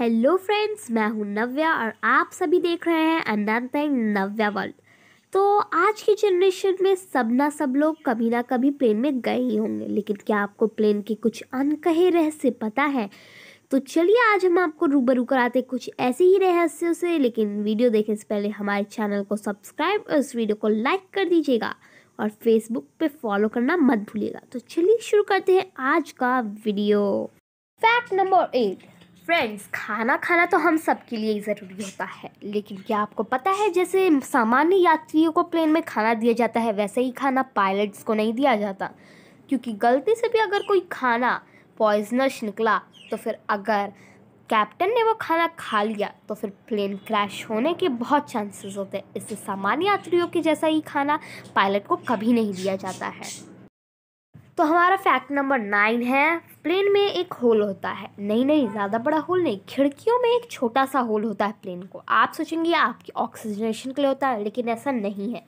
hello friends मैं हूं नव्या और आप सभी देख रहे हैं अनदान नव्या वर्ल्ड तो आज की जनरेशन में सब ना सब लोग कभी ना कभी प्लेन में गए ही होंगे लेकिन क्या आपको प्लेन के कुछ अनकहे रहस्य पता है तो चलिए आज हम आपको रूबरू कराते कुछ ऐसे ही रहस्यों से लेकिन वीडियो देखने से पहले हमारे चैनल को सब्सक्राइब और इस वीडियो को लाइक कर दीजिएगा और फेसबुक पे फॉलो करना मत भूलिएगा तो चलिए शुरू करते हैं आज का video fact number eight friends खाना खाना तो हम सबके लिए ही ज़रूरी होता है लेकिन क्या आपको पता है जैसे सामान्य यात्रियों को प्लेन में खाना दिया जाता है वैसे ही खाना पायलट्स को नहीं दिया जाता क्योंकि गलती से भी अगर कोई खाना पॉइजनस निकला तो फिर अगर कैप्टन ने वो खाना खा लिया तो फिर प्लेन क्रैश होने के बहुत चांसेस होते हैं इससे सामान्य यात्रियों के जैसा ही खाना पायलट को कभी नहीं दिया जाता है तो हमारा फैक्ट नंबर नाइन है प्लेन में एक होल होता है नहीं नहीं ज़्यादा बड़ा होल नहीं खिड़कियों में एक छोटा सा होल होता है प्लेन को आप सोचेंगे आपकी ऑक्सीजनेशन के लिए होता है लेकिन ऐसा नहीं है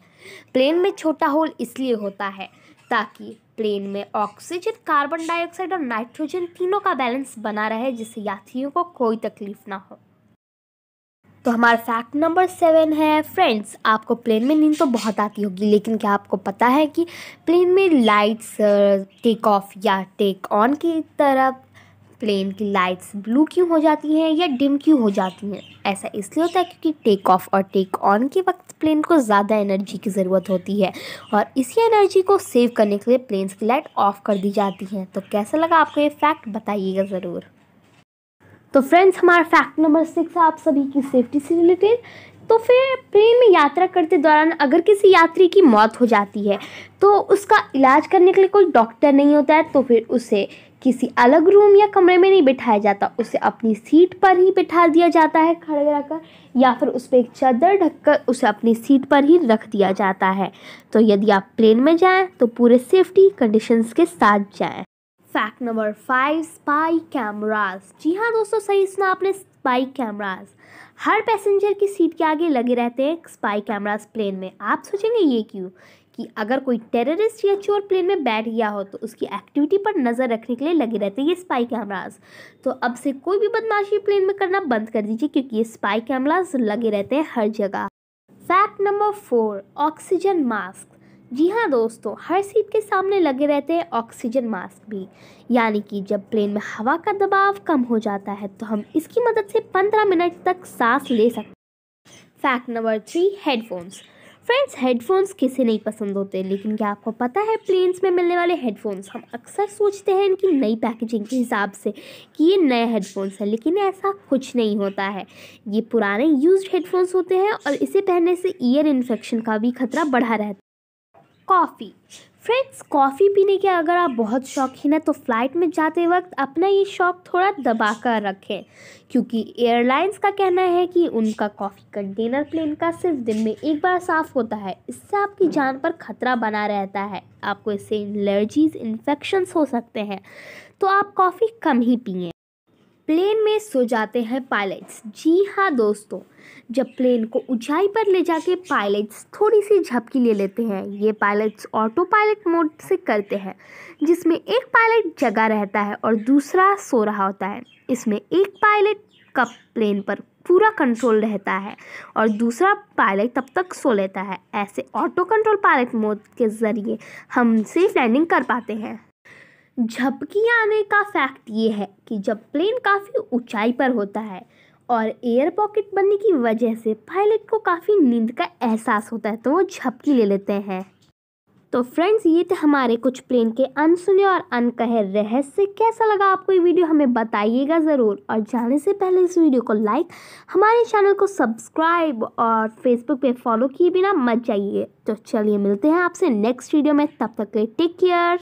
प्लेन में छोटा होल इसलिए होता है ताकि प्लेन में ऑक्सीजन कार्बन डाइऑक्साइड और नाइट्रोजन तीनों का बैलेंस बना रहे जिससे यात्रियों को कोई तकलीफ ना हो तो हमारा फैक्ट नंबर सेवन है फ्रेंड्स आपको प्लेन में नींद तो बहुत आती होगी लेकिन क्या आपको पता है कि प्लेन में लाइट्स टेक ऑफ या टेक ऑन की तरफ प्लेन की लाइट्स ब्लू क्यों हो जाती हैं या डिम क्यों हो जाती हैं ऐसा इसलिए होता है क्योंकि टेक ऑफ और टेक ऑन के वक्त प्लेन को ज़्यादा एनर्जी की ज़रूरत होती है और इसी एनर्जी को सेव करने के लिए प्लेन्स की लाइट ऑफ कर दी जाती हैं तो कैसा लगा आपको ये फैक्ट बताइएगा ज़रूर तो फ्रेंड्स हमारा फैक्ट नंबर सिक्स है आप सभी की सेफ्टी से रिलेटेड तो फिर ट्रेन में यात्रा करते दौरान अगर किसी यात्री की मौत हो जाती है तो उसका इलाज करने के लिए कोई डॉक्टर नहीं होता है तो फिर उसे किसी अलग रूम या कमरे में नहीं बिठाया जाता उसे अपनी सीट पर ही बिठा दिया जाता है खड़े रहकर या फिर उस पर एक चादर ढककर उसे अपनी सीट पर ही रख दिया जाता है तो यदि आप प्लेन में जाएं तो पूरे सेफ्टी कंडीशंस के साथ जाएं fact number five spy cameras जी हाँ दोस्तों सही सुना आपने स्पाई कैमराज हर पैसेंजर की सीट के आगे लगे रहते हैं स्पाई कैमराज प्लेन में आप सोचेंगे ये क्यों कि अगर कोई टेररिस्ट या चोर प्लेन में बैठ गया हो तो उसकी एक्टिविटी पर नज़र रखने के लिए लगे रहते हैं ये स्पाई कैमराज तो अब से कोई भी बदमाशी प्लेन में करना बंद कर दीजिए क्योंकि ये स्पाई कैमराज लगे रहते हैं हर जगह fact number four oxygen mask जी हाँ दोस्तों हर सीट के सामने लगे रहते हैं ऑक्सीजन मास्क भी यानी कि जब प्लेन में हवा का दबाव कम हो जाता है तो हम इसकी मदद से 15 मिनट तक सांस ले सकते fact number three headphones friends headphones किसे नहीं पसंद होते लेकिन क्या आपको पता है प्लेन्स में मिलने वाले हेडफोन्स हम अक्सर सोचते हैं इनकी नई पैकेजिंग के हिसाब से कि ये नए हेडफोन्स हैं लेकिन ऐसा कुछ नहीं होता है ये पुराने यूज्ड हेडफोन्स होते हैं और इसे पहनने से ईयर इन्फेक्शन का भी खतरा बढ़ा रहता है कॉफ़ी फ्रेंड्स कॉफ़ी पीने के अगर आप बहुत शौकीन हैं तो फ़्लाइट में जाते वक्त अपना ये शौक़ थोड़ा दबा कर रखें क्योंकि एयरलाइंस का कहना है कि उनका कॉफ़ी कंटेनर प्लेन का सिर्फ दिन में एक बार साफ़ होता है इससे आपकी जान पर खतरा बना रहता है आपको इससे एलर्जीज इन्फेक्शंस हो सकते हैं तो आप कॉफ़ी कम ही पिए प्लेन में सो जाते हैं पायलट्स जी हाँ दोस्तों जब प्लेन को ऊंचाई पर ले जाके पायलट्स थोड़ी सी झपकी ले लेते हैं ये पायलट्स ऑटो पायलट मोड से करते हैं जिसमें एक पायलट जगा रहता है और दूसरा सो रहा होता है इसमें एक पायलट का प्लेन पर पूरा कंट्रोल रहता है और दूसरा पायलट तब तक सो लेता है ऐसे ऑटो कंट्रोल पायलट मोड के ज़रिए हम सेफ लैंडिंग कर पाते हैं झपकी आने का फैक्ट ये है कि जब प्लेन काफ़ी ऊंचाई पर होता है और एयर पॉकेट बनने की वजह से पायलट को काफ़ी नींद का एहसास होता है तो वो झपकी ले लेते हैं तो फ्रेंड्स ये थे हमारे कुछ प्लेन के अनसुने और अनकहे रहस्य कैसा लगा आपको ये वीडियो हमें बताइएगा ज़रूर और जाने से पहले इस वीडियो को लाइक हमारे चैनल को सब्सक्राइब और फेसबुक पे फॉलो किए बिना मत जाइए तो चलिए मिलते हैं आपसे नेक्स्ट वीडियो में तब तक के टेक केयर